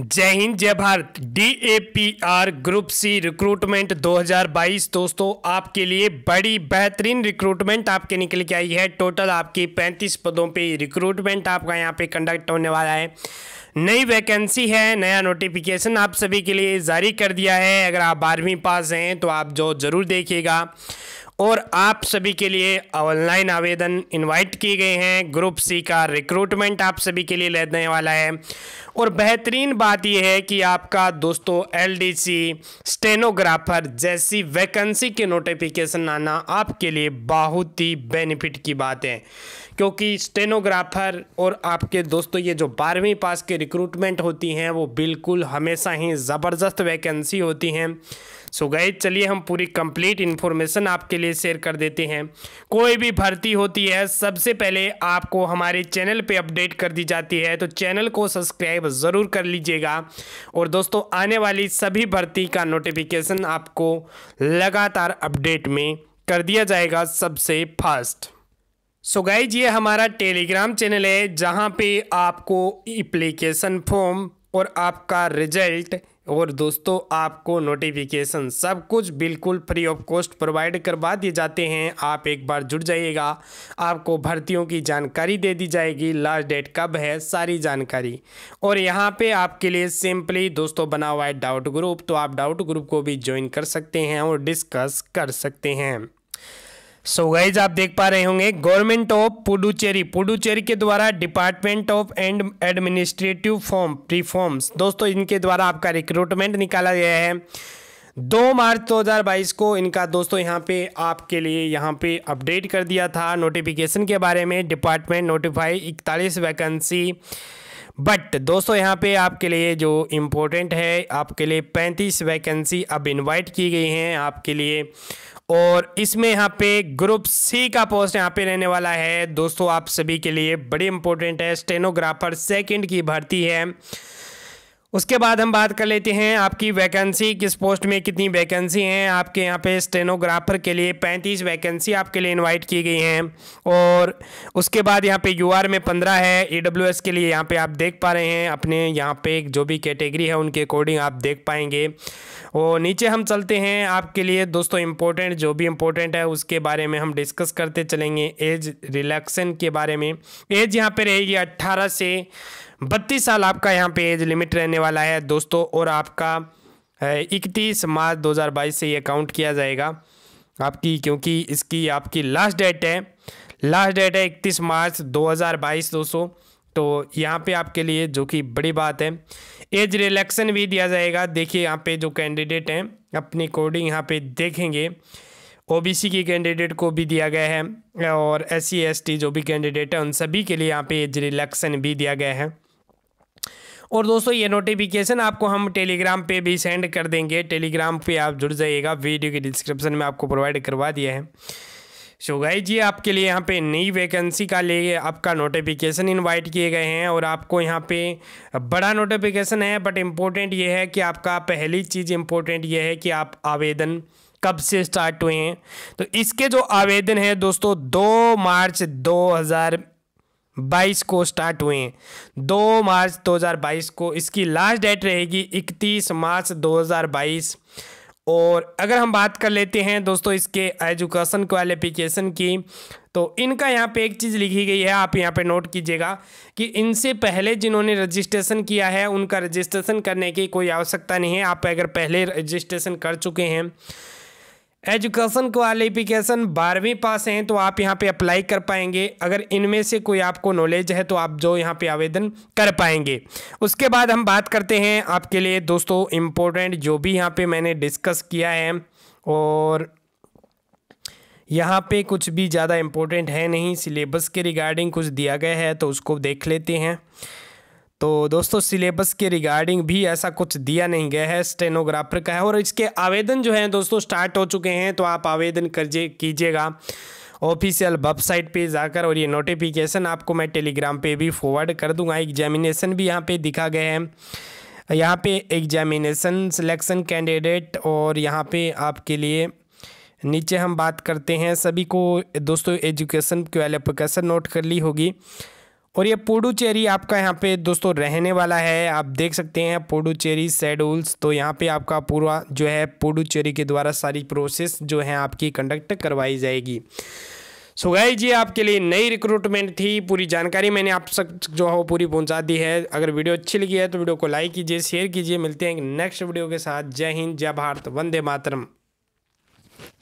जय हिंद जय Bharat D A P R group C recruitment 2022 दोस्तों आपके लिए बड़ी बेहतरीन रिक्रूटमेंट आपके निकल के आई है टोटल आपकी 35 पदों पे रिक्रूटमेंट आपका यहाँ पे कंडक्ट होने वाला है नई वैकेंसी है नया नोटिफिकेशन आप सभी के लिए जारी कर दिया है अगर आप बारहवीं पास हैं तो आप जो ज़रूर देखिएगा और आप सभी के लिए ऑनलाइन आवेदन इनवाइट किए गए हैं ग्रुप सी का रिक्रूटमेंट आप सभी के लिए लेने वाला है और बेहतरीन बात यह है कि आपका दोस्तों एलडीसी स्टेनोग्राफर जैसी वैकेंसी के नोटिफिकेशन आना आपके लिए बहुत ही बेनिफिट की बात है क्योंकि स्टेनोग्राफर और आपके दोस्तों ये जो बारहवीं पास के रिक्रूटमेंट होती हैं वो बिल्कुल हमेशा ही ज़बरदस्त वैकेंसी होती हैं सो गए चलिए हम पूरी कंप्लीट इन्फॉर्मेशन आपके लिए शेयर कर देते हैं कोई भी भर्ती होती है सबसे पहले आपको हमारे चैनल पे अपडेट कर दी जाती है तो चैनल को सब्सक्राइब ज़रूर कर लीजिएगा और दोस्तों आने वाली सभी भर्ती का नोटिफिकेशन आपको लगातार अपडेट में कर दिया जाएगा सबसे फास्ट सो गाइज ये हमारा टेलीग्राम चैनल है जहाँ पे आपको एप्लीकेशन फॉर्म और आपका रिजल्ट और दोस्तों आपको नोटिफिकेशन सब कुछ बिल्कुल फ्री ऑफ कॉस्ट प्रोवाइड करवा दिए जाते हैं आप एक बार जुड़ जाइएगा आपको भर्तियों की जानकारी दे दी जाएगी लास्ट डेट कब है सारी जानकारी और यहाँ पे आपके लिए सिंपली दोस्तों बना हुआ है डाउट ग्रुप तो आप डाउट ग्रुप को भी ज्वाइन कर सकते हैं और डिस्कस कर सकते हैं सो so गाइज आप देख पा रहे होंगे गवर्नमेंट ऑफ पुडुचेरी पुडुचेरी के द्वारा department of and administrative form preforms दोस्तों इनके द्वारा आपका रिक्रूटमेंट निकाला गया है दो मार्च 2022 को इनका दोस्तों यहाँ पे आपके लिए यहाँ पे अपडेट कर दिया था नोटिफिकेशन के बारे में डिपार्टमेंट नोटिफाई इकतालीस वैकेंसी बट दोस्तों यहाँ पे आपके लिए जो इम्पोर्टेंट है आपके लिए पैंतीस वैकेंसी अब इनवाइट की गई हैं आपके लिए और इसमें यहाँ पे ग्रुप सी का पोस्ट यहाँ पे रहने वाला है दोस्तों आप सभी के लिए बड़ी इंपॉर्टेंट है स्टेनोग्राफर सेकंड की भर्ती है उसके बाद हम बात कर लेते हैं आपकी वैकेंसी किस पोस्ट में कितनी वैकेंसी हैं आपके यहाँ पे स्टेनोग्राफर के लिए पैंतीस वैकेंसी आपके लिए इनवाइट की गई हैं और उसके बाद यहाँ पे यूआर में पंद्रह है ईडब्ल्यूएस के लिए यहाँ पे आप देख पा रहे हैं अपने यहाँ पे जो भी कैटेगरी है उनके अकॉर्डिंग आप देख पाएंगे और नीचे हम चलते हैं आपके लिए दोस्तों इम्पोर्टेंट जो भी इम्पोर्टेंट है उसके बारे में हम डिस्कस करते चलेंगे एज रिलैक्सन के बारे में एज यहाँ पर रहेगी अट्ठारह से बत्तीस साल आपका यहाँ पे एज लिमिट रहने वाला है दोस्तों और आपका इकतीस मार्च 2022 से ये काउंट किया जाएगा आपकी क्योंकि इसकी आपकी लास्ट डेट है लास्ट डेट है इकतीस मार्च 2022 दोस्तों तो यहाँ पे आपके लिए जो कि बड़ी बात है एज रिलेक्शन भी दिया जाएगा देखिए यहाँ पे जो कैंडिडेट हैं अपनी कोडिंग यहाँ पे देखेंगे ओबीसी के कैंडिडेट को भी दिया गया है और एस सी जो भी कैंडिडेट है उन सभी के लिए यहाँ पे एज रिलेक्शन भी दिया गया है और दोस्तों ये नोटिफिकेशन आपको हम टेलीग्राम पे भी सेंड कर देंगे टेलीग्राम पे आप जुड़ जाइएगा वीडियो के डिस्क्रिप्शन में आपको प्रोवाइड करवा दिया है सो so जी आपके लिए यहाँ पे नई वैकेंसी का ले आपका नोटिफिकेशन इनवाइट किए गए हैं और आपको यहाँ पे बड़ा नोटिफिकेशन है बट इम्पोर्टेंट ये है कि आपका पहली चीज़ इम्पोर्टेंट ये है कि आप आवेदन कब से स्टार्ट हुए हैं तो इसके जो आवेदन है दोस्तों दो मार्च हज़ार बाईस को स्टार्ट हुए हैं दो मार्च 2022 को इसकी लास्ट डेट रहेगी 31 मार्च 2022 और अगर हम बात कर लेते हैं दोस्तों इसके एजुकेशन क्वालिफिकेशन की तो इनका यहाँ पे एक चीज़ लिखी गई है आप यहाँ पे नोट कीजिएगा कि इनसे पहले जिन्होंने रजिस्ट्रेशन किया है उनका रजिस्ट्रेशन करने की कोई आवश्यकता नहीं है आप अगर पहले रजिस्ट्रेशन कर चुके हैं एजुकेशन क्वालिफिकेशन बारहवीं पास हैं तो आप यहाँ पे अप्लाई कर पाएंगे अगर इनमें से कोई आपको नॉलेज है तो आप जो यहाँ पे आवेदन कर पाएंगे उसके बाद हम बात करते हैं आपके लिए दोस्तों इम्पोर्टेंट जो भी यहाँ पे मैंने डिस्कस किया है और यहाँ पे कुछ भी ज़्यादा इम्पोर्टेंट है नहीं सिलेबस के रिगार्डिंग कुछ दिया गया है तो उसको देख लेते हैं तो दोस्तों सिलेबस के रिगार्डिंग भी ऐसा कुछ दिया नहीं गया है स्टेनोग्राफर का है और इसके आवेदन जो है दोस्तों स्टार्ट हो चुके हैं तो आप आवेदन करिए कीजिएगा ऑफिशियल वेबसाइट पे जाकर और ये नोटिफिकेशन आपको मैं टेलीग्राम पे भी फॉरवर्ड कर दूंगा एग्जामिनेशन भी यहाँ पे दिखा गया है यहाँ पे एग्जामिनेशन सिलेक्शन कैंडिडेट और यहाँ पे आपके लिए नीचे हम बात करते हैं सभी को दोस्तों एजुकेशन क्वालिफिकेशन नोट कर ली होगी और ये पुडुचेरी आपका यहाँ पे दोस्तों रहने वाला है आप देख सकते हैं पुडुचेरी शेड्यूल्स तो यहाँ पे आपका पूरा जो है पुडुचेरी के द्वारा सारी प्रोसेस जो है आपकी कंडक्ट करवाई जाएगी सो गाई जी आपके लिए नई रिक्रूटमेंट थी पूरी जानकारी मैंने आप सब जो है पूरी पहुँचा दी है अगर वीडियो अच्छी लगी है तो वीडियो को लाइक कीजिए शेयर कीजिए मिलते हैं नेक्स्ट वीडियो के साथ जय हिंद जय भारत वंदे मातरम